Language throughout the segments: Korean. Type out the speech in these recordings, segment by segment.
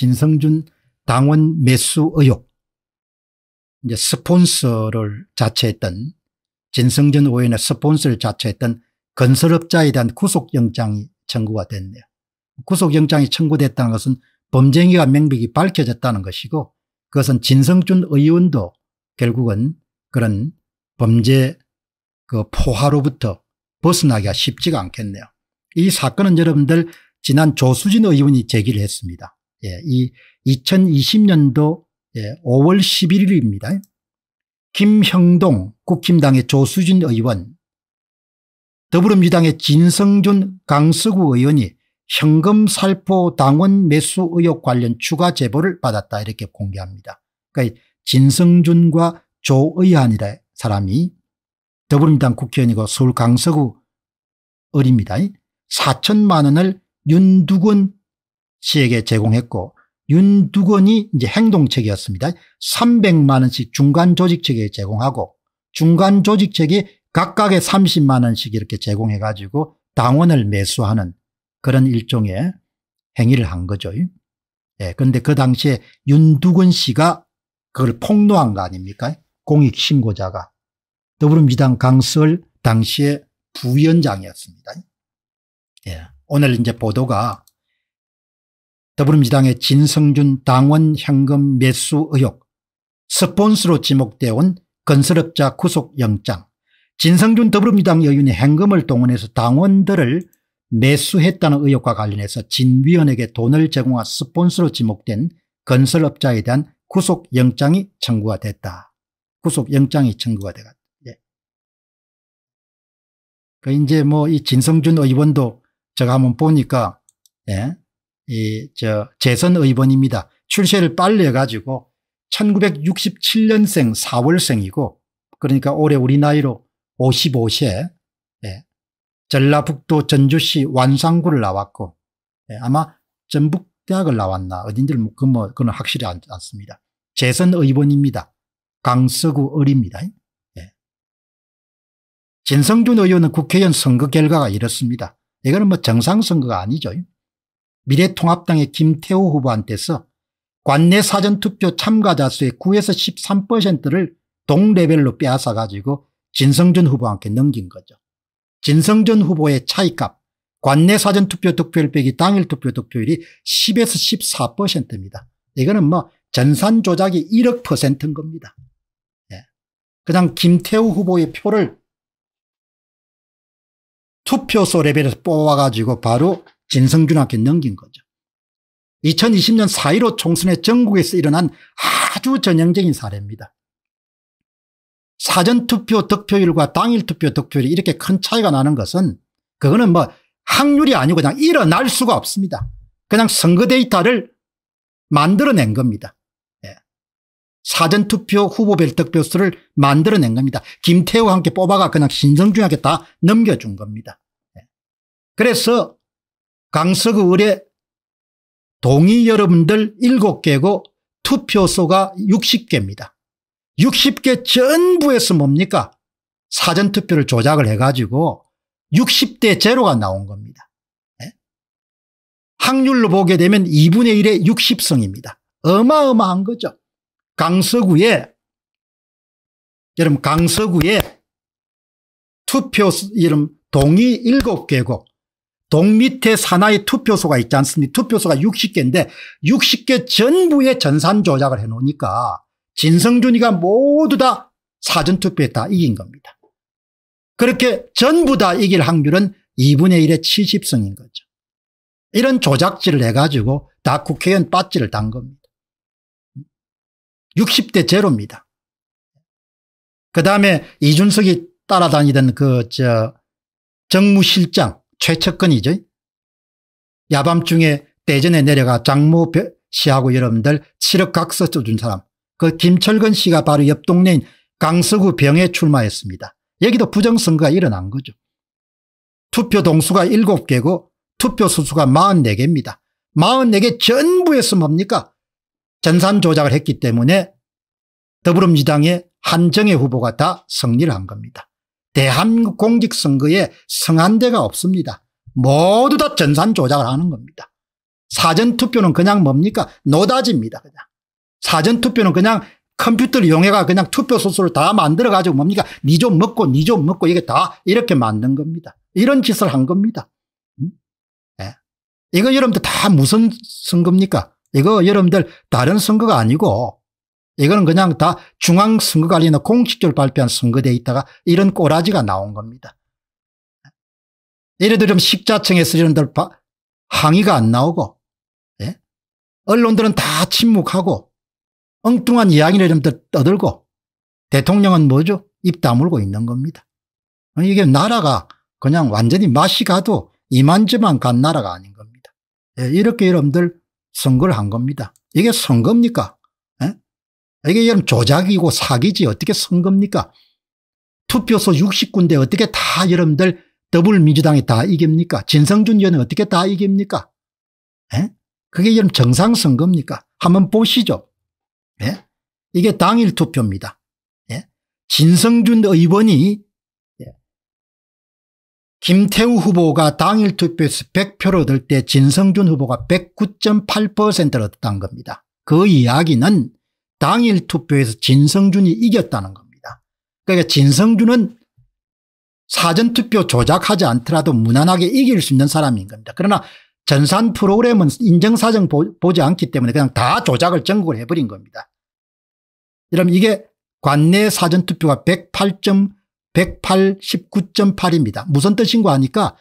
진성준 당원 매수 의혹 이제 스폰서를 자처했던 진성준 의원의 스폰서를 자처했던 건설업자에 대한 구속영장이 청구가 됐네요. 구속영장이 청구됐다는 것은 범죄행위와 명백히 밝혀졌다는 것이고 그것은 진성준 의원도 결국은 그런 범죄 그 포화로부터 벗어나기가 쉽지가 않겠네요. 이 사건은 여러분들 지난 조수진 의원이 제기를 했습니다. 예, 이 2020년도 예, 5월 11일입니다. 김형동 국힘당의 조수진 의원 더불어민주당의 진성준 강서구 의원이 현금 살포 당원 매수 의혹 관련 추가 제보를 받았다 이렇게 공개합니다. 그러니까 진성준과 조의한이라 사람이 더불어민주당 국회의원이고 서울 강서구 어립니다 4천만 원을 윤두근 씨에게 제공했고 윤두건이 이제 행동책이었습니다. 300만 원씩 중간 조직책에 제공하고 중간 조직책에 각각의 30만 원씩 이렇게 제공해 가지고 당원을 매수하는 그런 일종의 행위를 한 거죠. 예, 그런데 그 당시에 윤두건 씨가 그걸 폭로한 거 아닙니까? 공익신고자가. 더불어민주당 강설 당시에 부위원장이었습니다. 예, 오늘 이제 보도가 더불어민주당의 진성준 당원 현금 매수 의혹 스폰스로 지목되어 온 건설업자 구속영장 진성준 더불어민주당 여윤이 현금을 동원해서 당원들을 매수했다는 의혹과 관련해서 진 위원에게 돈을 제공한 스폰스로 지목된 건설업자에 대한 구속영장이 청구가 됐다. 구속영장이 청구가 되었다. 예. 그 이제 뭐 이 진성준 의원도 제가 한번 보니까 예. 이저 재선 의원입니다. 출세를 빨리 해가지고 1967년생 4월생이고 그러니까 올해 우리 나이로 55세 예. 전라북도 전주시 완산구를 나왔고 예. 아마 전북대학을 나왔나 어딘지를 그건, 뭐, 그건 확실히 않, 않습니다. 재선 의원입니다. 강서구 을입니다. 예. 진성준 의원은 국회의원 선거 결과가 이렇습니다. 이거는 뭐 정상선거가 아니죠. 미래통합당의 김태호 후보한테서 관내 사전투표 참가자 수의 9에서 13%를 동레벨로 빼앗아 가지고 진성준 후보한테 넘긴 거죠. 진성준 후보의 차이값 관내 사전투표 득표율 빼기 당일 투표 득표율이 10에서 14%입니다. 이거는 뭐 전산 조작이 1억 퍼센트인 겁니다. 예. 그냥 김태우 후보의 표를 투표소 레벨에서 뽑아가지고 바로 진성준한테 넘긴 거죠. 2020년 4.15 총선에 전국에서 일어난 아주 전형적인 사례입니다. 사전투표 득표율과 당일투표 득표율이 이렇게 큰 차이가 나는 것은 그거는 뭐 확률이 아니고 그냥 일어날 수가 없습니다. 그냥 선거 데이터를 만들어낸 겁니다. 예. 사전투표 후보별 득표수를 만들어낸 겁니다. 김태우와 함께 뽑아가 그냥 신성중에게 다 넘겨준 겁니다. 예. 그래서 강서구 의뢰 동의 여러분들 7개고 투표소가 60개입니다. 60개 전부에서 뭡니까? 사전투표를 조작을 해가지고 60대 제로가 나온 겁니다. 네? 확률로 보게 되면 2분의 1의 60성입니다. 어마어마한 거죠. 강서구에 여러분 강서구에 투표 이름 동의 7개국 동 밑에 산하의 투표소가 있지 않습니까 투표소가 60개인데 60개 전부에 전산 조작을 해놓으니까 진성준이가 모두 다 사전투표에 다 이긴 겁니다. 그렇게 전부 다 이길 확률은 2분의 1의 70승인 거죠. 이런 조작질을 해가지고 다 국회의원 빠지를 단 겁니다. 60대 제로입니다. 그 다음에 이준석이 따라다니던 그, 저, 정무실장, 최측근이죠. 야밤중에 대전에 내려가 장모 씨하고 여러분들 칠흑각서 써준 사람 그 김철근 씨가 바로 옆 동네인 강서구 병에 출마했습니다. 여기도 부정선거가 일어난 거죠. 투표 동수가 7개고 투표 수수가 44개입니다. 44개 전부에서 뭡니까? 전산 조작을 했기 때문에 더불어민주당의 한정혜 후보가 다 승리를 한 겁니다. 대한민국 공직선거에 성한 데가 없습니다. 모두 다 전산 조작을 하는 겁니다. 사전투표는 그냥 뭡니까 노다지입니다. 그냥 사전투표는 그냥 컴퓨터를 이용해가 그냥 투표소수를 다 만들어 가지고 뭡니까 니 좀 먹고 니 좀 먹고 이게 다 이렇게 만든 겁니다. 이런 짓을 한 겁니다. 음? 예. 이거 여러분들 다 무슨 선거입니까 이거 여러분들 다른 선거가 아니고 이거는 그냥 다 중앙선거관리나 공식적으로 발표한 선거대에 있다가 이런 꼬라지가 나온 겁니다. 예를 들면 식자청에서 이런 데 항의가 안 나오고 예? 언론들은 다 침묵하고 엉뚱한 이야기를 이런 데 떠들고 대통령은 뭐죠? 입 다물고 있는 겁니다. 이게 나라가 그냥 완전히 맛이 가도 이만저만 간 나라가 아닌 겁니다. 예, 이렇게 여러분들 선거를 한 겁니다. 이게 선거입니까? 이게 여러분 조작이고 사기지 어떻게 선겁니까? 투표소 60군데 어떻게 다 여러분들 더불민주당이 다 이깁니까? 진성준 의원은 어떻게 다 이깁니까? 에? 예? 그게 여러분 정상 선거입니까? 한번 보시죠. 예? 이게 당일 투표입니다. 예? 진성준 의원이 예. 김태우 후보가 당일 투표에서 100표를 얻을 때 진성준 후보가 109.8%를 얻었다는 겁니다. 그 이야기는 당일 투표에서 진성준이 이겼다는 겁니다. 그러니까 진성준은 사전투표 조작하지 않더라도 무난하게 이길 수 있는 사람인 겁니다. 그러나 전산 프로그램은 인정사정 보지 않기 때문에 그냥 다 조작을 전국을 해버린 겁니다. 이러면 이게 관내 사전투표가 108. 189.8입니다. 무슨 뜻인가 하니까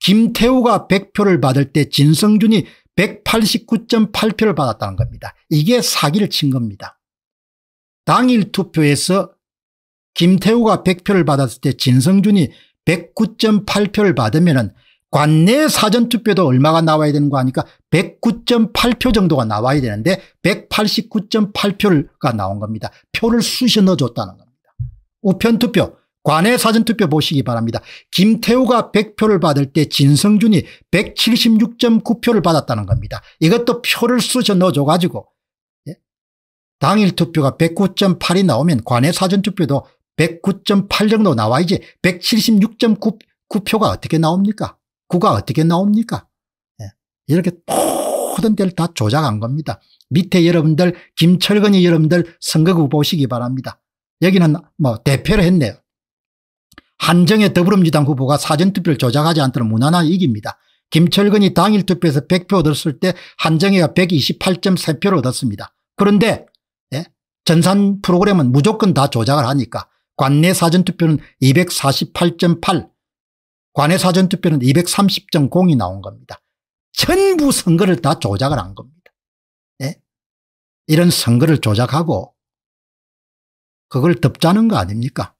김태우가 100표를 받을 때 진성준이 189.8표를 받았다는 겁니다. 이게 사기를 친 겁니다. 당일 투표에서 김태우가 100표를 받았을 때 진성준이 109.8표를 받으면 관내 사전투표도 얼마가 나와야 되는 거 아니까 109.8표 정도가 나와야 되는데 189.8표가 나온 겁니다. 표를 쑤셔 넣어줬다는 겁니다. 우편투표 관내 사전투표 보시기 바랍니다. 김태우가 100표를 받을 때 진성준이 176.9표를 받았다는 겁니다. 이것도 표를 쑤셔 넣어줘가지고 당일 투표가 109.8이 나오면 관외 사전투표도 109.8 정도 나와야지 176.9표가 어떻게 나옵니까? 구가 어떻게 나옵니까? 예. 이렇게 모든 데를 다 조작한 겁니다. 밑에 여러분들 김철근이 여러분들 선거구 보시기 바랍니다. 여기는 뭐 대표를 했네요. 한정의 더불어민주당 후보가 사전투표를 조작하지 않도록 무난하게 이깁니다. 김철근이 당일 투표에서 100표 얻었을 때한정의가 128.3표를 얻었습니다. 그런데 전산 프로그램은 무조건 다 조작을 하니까 관내 사전투표는 248.8 관내 사전투표는 230.0이 나온 겁니다. 전부 선거를 다 조작을 한 겁니다. 예? 이런 선거를 조작하고 그걸 덮자는 거 아닙니까?